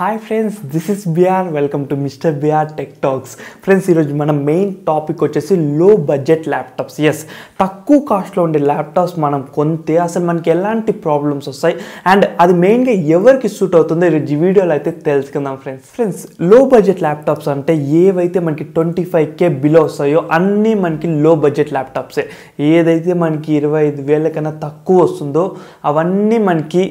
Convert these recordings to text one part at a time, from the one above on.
hi friends this is BR welcome to mister BR tech talks friends ఈరోజు మన main topic వచ్చేసి లో budget laptops yes తక్కువ కాస్ట్లో ఉండే ల్యాప్టాప్స్ మనం కొంతే అసలు మనకి ఎలాంటి ప్రాబ్లమ్స్ వస్తాయి అండ్ అది మెయిన్గా ఎవరికి సూట్ అవుతుందో ఈరోజు ఈ వీడియోలో అయితే తెలుసుకుందాం friends friends low budget laptops అంటే ఏవైతే మనకి ట్వంటీ ఫైవ్ కే బిలో వస్తాయో అన్నీ మనకి లో బడ్జెట్ ల్యాప్టాప్సే ఏదైతే మనకి ఇరవై ఐదు వేల కన్నా తక్కువ వస్తుందో అవన్నీ మనకి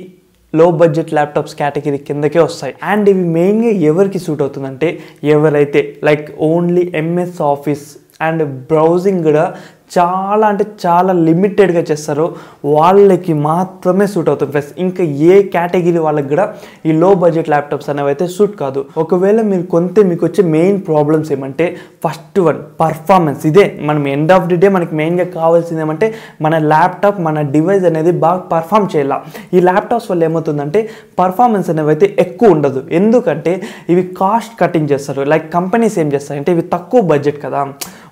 లో బడ్జెట్ ల్యాప్టాప్స్ కేటగిరీ కిందకే వస్తాయి అండ్ ఇవి మెయిన్గా ఎవరికి సూట్ అవుతుందంటే ఎవరైతే like only MS office and browsing కూడా చాలా అంటే చాలా లిమిటెడ్గా చేస్తారు వాళ్ళకి మాత్రమే సూట్ అవుతుంది ఫ్రెండ్స్ ఇంకా ఏ కేటగిరీ వాళ్ళకి కూడా ఈ లో బడ్జెట్ ల్యాప్టాప్స్ అనేవి అయితే సూట్ కాదు ఒకవేళ మీరు కొంతే మీకు వచ్చే మెయిన్ ప్రాబ్లమ్స్ ఏమంటే ఫస్ట్ వన్ పర్ఫార్మెన్స్ ఇదే మనం ఎండ్ ఆఫ్ ది డే మనకి మెయిన్గా కావాల్సింది ఏమంటే మన ల్యాప్టాప్ మన డివైస్ అనేది బాగా పర్ఫామ్ చేయాల ఈ ల్యాప్టాప్స్ వల్ల ఏమవుతుందంటే పర్ఫార్మెన్స్ అనేవి అయితే ఎక్కువ ఉండదు ఎందుకంటే ఇవి కాస్ట్ కటింగ్ చేస్తారు లైక్ కంపెనీస్ ఏం చేస్తాయంటే ఇవి తక్కువ బడ్జెట్ కదా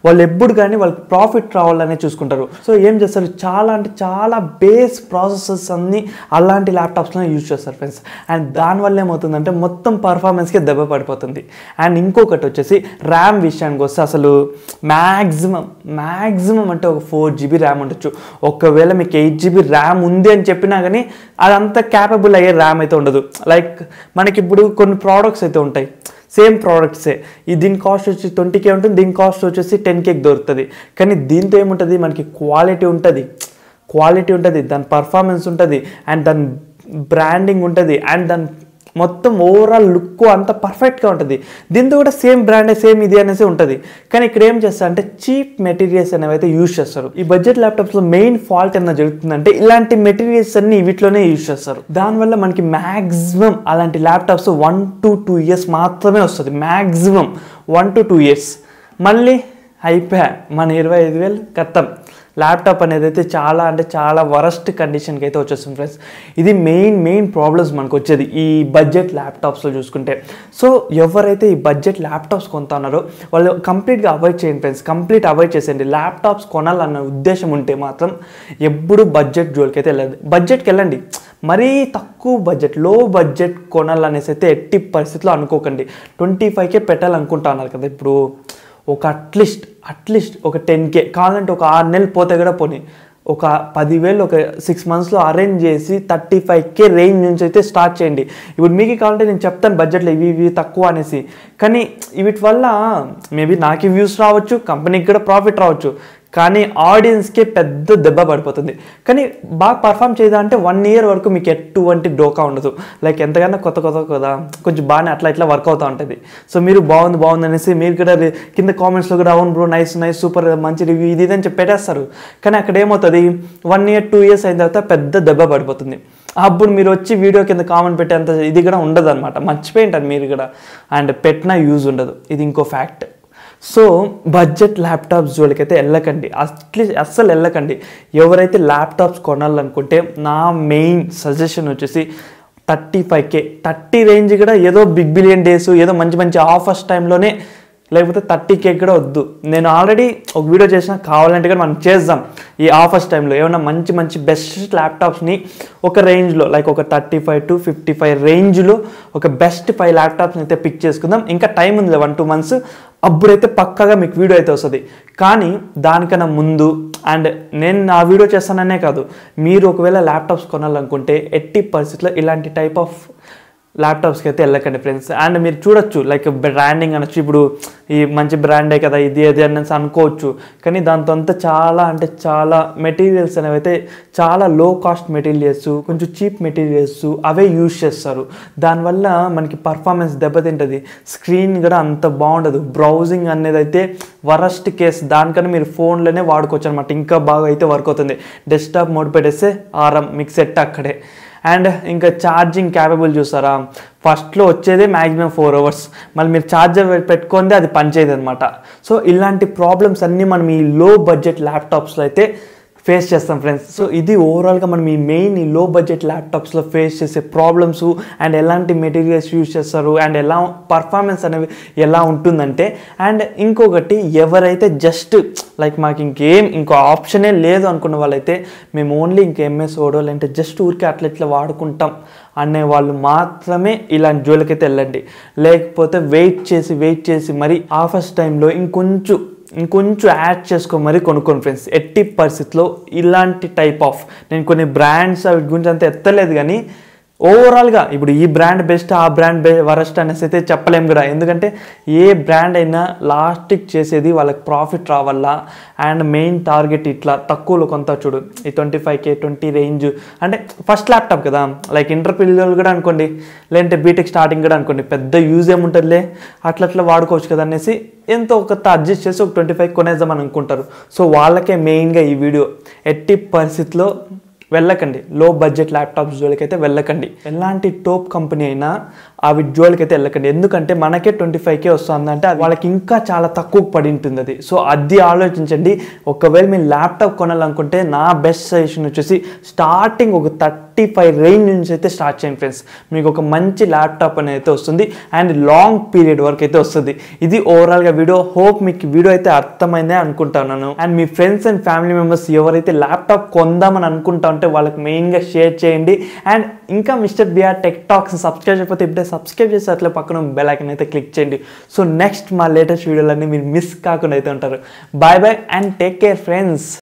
వాళ్ళు ఎప్పుడు కానీ వాళ్ళకి ప్రాఫిట్ రావాలనే చూసుకుంటారు సో ఏం చేస్తారు చాలా అంటే చాలా బేస్ ప్రాసెసెస్ అన్నీ అలాంటి ల్యాప్టాప్స్లో యూజ్ చేస్తారు ఫ్రెండ్స్ అండ్ దానివల్ల ఏమవుతుందంటే మొత్తం పర్ఫార్మెన్స్కి దెబ్బ పడిపోతుంది అండ్ ఇంకొకటి వచ్చేసి ర్యామ్ విషయానికి వస్తే అసలు మ్యాక్సిమం మ్యాక్సిమం అంటే ఒక ఫోర్ జీబీ ర్యామ్ ఉండొచ్చు ఒకవేళ మీకు ఎయిట్ జీబీ ర్యామ్ ఉంది అని చెప్పినా కానీ అదంతా క్యాపబుల్ అయ్యే ర్యామ్ అయితే ఉండదు లైక్ మనకి ఇప్పుడు కొన్ని ప్రోడక్ట్స్ అయితే ఉంటాయి సేమ్ ప్రోడక్ట్సే ఈ దీని కాస్ట్ వచ్చి ట్వంటీ కే ఉంటుంది దీని కాస్ట్ వచ్చేసి టెన్ కేక్ దొరుకుతుంది కానీ దీంతో ఏముంటుంది మనకి క్వాలిటీ ఉంటుంది క్వాలిటీ ఉంటుంది దాని పర్ఫార్మెన్స్ ఉంటుంది అండ్ దాని బ్రాండింగ్ ఉంటుంది అండ్ దాని మొత్తం ఓవరాల్ లుక్ అంత పర్ఫెక్ట్గా ఉంటుంది దీంతో కూడా సేమ్ బ్రాండే సేమ్ ఇది అనేసి ఉంటుంది కానీ ఇక్కడ ఏం చేస్తారు అంటే చీప్ మెటీరియల్స్ అనేవి అయితే యూజ్ చేస్తారు ఈ బడ్జెట్ ల్యాప్టాప్స్లో మెయిన్ ఫాల్ట్ ఏమైనా జరుగుతుందంటే ఇలాంటి మెటీరియల్స్ అన్ని వీటిలోనే యూజ్ చేస్తారు దానివల్ల మనకి మ్యాక్సిమం అలాంటి laptops one to two years మాత్రమే వస్తుంది maximum one to two years మళ్ళీ అయిపోయా మన ఇరవై ఐదు వేలు కథం ల్యాప్టాప్ అనేది అయితే చాలా అంటే చాలా వరస్ట్ కండిషన్కి అయితే వచ్చేస్తుంది ఫ్రెండ్స్ ఇది మెయిన్ మెయిన్ ప్రాబ్లమ్స్ మనకు వచ్చేది ఈ బడ్జెట్ ల్యాప్టాప్స్లో చూసుకుంటే సో ఎవరైతే ఈ బడ్జెట్ ల్యాప్టాప్స్ కొంత ఉన్నారో వాళ్ళు కంప్లీట్గా అవాయిడ్ చేయండి ఫ్రెండ్స్ కంప్లీట్ అవాయిడ్ చేసేయండి ల్యాప్టాప్స్ కొనాలన్న ఉద్దేశం ఉంటే మాత్రం ఎప్పుడు బడ్జెట్ జోలికి అయితే వెళ్ళదు బడ్జెట్కి వెళ్ళండి మరీ తక్కువ బడ్జెట్ లో బడ్జెట్ కొనాలనేసి అయితే ఎట్టి పరిస్థితుల్లో అనుకోకండి ట్వంటీ ఫైవ్కే పెట్టాలనుకుంటున్నారు కదా ఇప్పుడు ఒక అట్లీస్ట్ అట్లీస్ట్ ఒక టెన్ కే కావాలంటే ఒక ఆరు నెలలు పోతే కూడా పోనీ ఒక పదివేలు ఒక సిక్స్ మంత్స్లో అరేంజ్ చేసి థర్టీ ఫైవ్ కే రేంజ్ నుంచి అయితే స్టార్ట్ చేయండి ఇప్పుడు మీకు కావాలంటే నేను చెప్తాను బడ్జెట్లో ఇవి ఇవి తక్కువ అనేసి కానీ వీటి వల్ల మేబీ నాకు వ్యూస్ రావచ్చు కంపెనీకి కూడా ప్రాఫిట్ రావచ్చు కానీ ఆడియన్స్కే పెద్ద దెబ్బ పడిపోతుంది కానీ బాగా పర్ఫామ్ చేయదా అంటే వన్ ఇయర్ వరకు మీకు ఎటువంటి డోకా ఉండదు లైక్ ఎంతకన్నా కొత్త కొత్త కదా కొంచెం బాగానే అట్లా ఇట్లా వర్క్ అవుతూ ఉంటుంది సో మీరు బాగుంది బాగుంది అనేసి మీరు కూడా కింద కామెంట్స్లో కూడా అవును బ్రో నైస్ నైస్ సూపర్ మంచి రివ్యూ ఇది ఇది అని చెప్పేటేస్తారు కానీ అక్కడ ఏమవుతుంది వన్ ఇయర్ టూ ఇయర్స్ అయిన తర్వాత పెద్ద దెబ్బ పడిపోతుంది అప్పుడు మీరు వచ్చి వీడియో కింద కామెంట్ పెట్టేంత ఇది కూడా ఉండదు అనమాట మర్చిపోయింటారు మీరు కూడా అండ్ పెట్టినా యూజ్ ఉండదు ఇది ఇంకో ఫ్యాక్ట్ సో బడ్జెట్ ల్యాప్టాప్స్ జోలికైతే వెళ్ళకండి అట్లీస్ట్ అస్సలు వెళ్ళకండి ఎవరైతే ల్యాప్టాప్స్ కొనాలనుకుంటే నా మెయిన్ సజెషన్ వచ్చేసి thirty five K thirty range కూడా ఏదో బిగ్ బిలియన్ డేస్ ఏదో మంచి మంచి ఆఫర్స్ టైంలోనే లేకపోతే థర్టీ కేక్ కూడా వద్దు నేను ఆల్రెడీ ఒక వీడియో చేసిన కావాలంటే కూడా మనం చేద్దాం ఈ ఆఫర్స్ టైంలో ఏమైనా మంచి మంచి బెస్ట్ ల్యాప్టాప్స్ని ఒక రేంజ్లో లైక్ ఒక thirty five to fifty five రేంజ్లో ఒక బెస్ట్ ఫైవ్ ల్యాప్టాప్స్ని అయితే పిక్ చేసుకుందాం ఇంకా టైం ఉంది వన్ టూ మంత్స్ అప్పుడైతే పక్కగా మీకు వీడియో అయితే వస్తుంది కానీ దానికన్నా ముందు అండ్ నేను నా వీడియో చేస్తాననే కాదు మీరు ఒకవేళ ల్యాప్టాప్స్ కొనాలనుకుంటే ఎట్టి పరిస్థితుల్లో ఇలాంటి టైప్ ఆఫ్ ల్యాప్టాప్స్కి అయితే వెళ్ళకండి ఫ్రెండ్స్ అండ్ మీరు చూడొచ్చు లైక్ బ్రాండింగ్ అనొచ్చు ఇప్పుడు ఈ మంచి బ్రాండే కదా ఇది అది అనేసి అనుకోవచ్చు కానీ దాంతో అంతా చాలా అంటే చాలా మెటీరియల్స్ అనేవి అయితే చాలా లో కాస్ట్ మెటీరియల్స్ కొంచెం చీప్ మెటీరియల్స్ అవే యూజ్ చేస్తారు దానివల్ల మనకి పర్ఫార్మెన్స్ దెబ్బతింటుంది స్క్రీన్ కూడా అంత బాగుండదు బ్రౌజింగ్ అనేది అయితే వరస్ట్ కేస్ దానికన్నా మీరు ఫోన్లోనే వాడుకోవచ్చు అనమాట ఇంకా బాగా అయితే వర్క్ అవుతుంది డెస్క్టాప్ మోడ్ పెట్టేస్తే ఆరం మీకు సెట్ అక్కడే అండ్ ఇంకా ఛార్జింగ్ క్యాపబుల్ చూసారా ఫస్ట్లో వచ్చేదే మ్యాక్సిమం ఫోర్ అవర్స్ మళ్ళీ మీరు ఛార్జర్ పెట్టుకుందే అది పనిచేయదు అనమాట సో ఇలాంటి ప్రాబ్లమ్స్ అన్నీ మనం ఈ లో బడ్జెట్ ల్యాప్టాప్స్లో అయితే ఫేస్ చేస్తాం ఫ్రెండ్స్ సో ఇది ఓవరాల్గా మనం ఈ మెయిన్ ఈ లో బడ్జెట్ ల్యాప్టాప్స్లో ఫేస్ చేసే ప్రాబ్లమ్స్ అండ్ ఎలాంటి మెటీరియల్స్ యూజ్ చేస్తారు అండ్ ఎలా పర్ఫార్మెన్స్ అనేవి ఎలా ఉంటుందంటే అండ్ ఇంకొకటి ఎవరైతే జస్ట్ లైక్ మాకు ఇంకేం ఇంకో ఆప్షనే లేదు అనుకున్న వాళ్ళైతే మేము ఓన్లీ ఇంకా ఎంఎస్ ఓడో లేదంటే జస్ట్ ఊరికే అట్లా వాడుకుంటాం అనే వాళ్ళు మాత్రమే ఇలాంటి జోలికైతే వెళ్ళండి లేకపోతే వెయిట్ చేసి వెయిట్ చేసి మరి ఆఫర్స్ టైంలో ఇంకొంచెం ఇంకొంచెం యాడ్ చేసుకో మరి కొనుక్కోండి ఫ్రెండ్స్ ఎట్టి పరిస్థితిలో ఇలాంటి టైప్ ఆఫ్ నేను కొన్ని బ్రాండ్స్ అవి గురించి అంత ఎత్తలేదు కానీ ఓవరాల్గా ఇప్పుడు ఈ బ్రాండ్ బెస్ట్ ఆ బ్రాండ్ బె వరస్ట్ అనేసి అయితే చెప్పలేము కదా ఎందుకంటే ఏ బ్రాండ్ అయినా లాస్టిక్ చేసేది వాళ్ళకి ప్రాఫిట్ రావాలా అండ్ మెయిన్ టార్గెట్ ఇట్లా తక్కువలో కొంత చూడు ఈ twenty five K twenty range అంటే ఫస్ట్ ల్యాప్టాప్ కదా లైక్ ఇంటర్ పిల్లలు కూడా అనుకోండి లేదంటే బీటెక్ స్టార్టింగ్ కూడా అనుకోండి పెద్ద యూజ్ ఏముంటుందిలే అట్లా అట్లా వాడుకోవచ్చు కదా అనేసి ఎంతో ఒక అడ్జస్ట్ చేసి ఒక ట్వంటీ ఫైవ్ కొనేద్దామని అనుకుంటారు సో వాళ్ళకే మెయిన్గా ఈ వీడియో ఎట్టి పరిస్థితిలో వెళ్ళకండి లో బడ్జెట్ ల్యాప్టాప్స్ జోలికైతే వెళ్ళకండి ఎలాంటి టోప్ కంపెనీ అయినా ఆ విజువల్కి అయితే వెళ్ళకండి ఎందుకంటే మనకే ట్వంటీ ఫైవ్కే వస్తుందంటే వాళ్ళకి ఇంకా చాలా తక్కువ పడి ఉంటుంది అది సో అది ఆలోచించండి ఒకవేళ మీరు ల్యాప్టాప్ కొనాలనుకుంటే నా బెస్ట్ సజెషన్ వచ్చేసి స్టార్టింగ్ ఒక థర్టీ ఫైవ్ రేంజ్ నుంచి అయితే స్టార్ట్ చేయండి ఫ్రెండ్స్ మీకు ఒక మంచి ల్యాప్టాప్ అనేది అయితే వస్తుంది అండ్ లాంగ్ పీరియడ్ వరకు అయితే వస్తుంది ఇది ఓవరాల్గా వీడియో హోప్ మీకు వీడియో అయితే అర్థమైందే అనుకుంటున్నాను అండ్ మీ ఫ్రెండ్స్ అండ్ ఫ్యామిలీ మెంబర్స్ ఎవరైతే ల్యాప్టాప్ కొందామని అనుకుంటా ఉంటే వాళ్ళకి మెయిన్గా షేర్ చేయండి అండ్ ఇంకా mister BR tech talks subscribe చేయకపోతే ఇప్పుడే సబ్స్క్రైబ్ చేసి అట్లా పక్కన బెల్ అయితే క్లిక్ చేయండి సో నెక్స్ట్ మా లేటెస్ట్ వీడియోలన్నీ మీరు మిస్ కాకుండా అయితే ఉంటారు bye bye and take care friends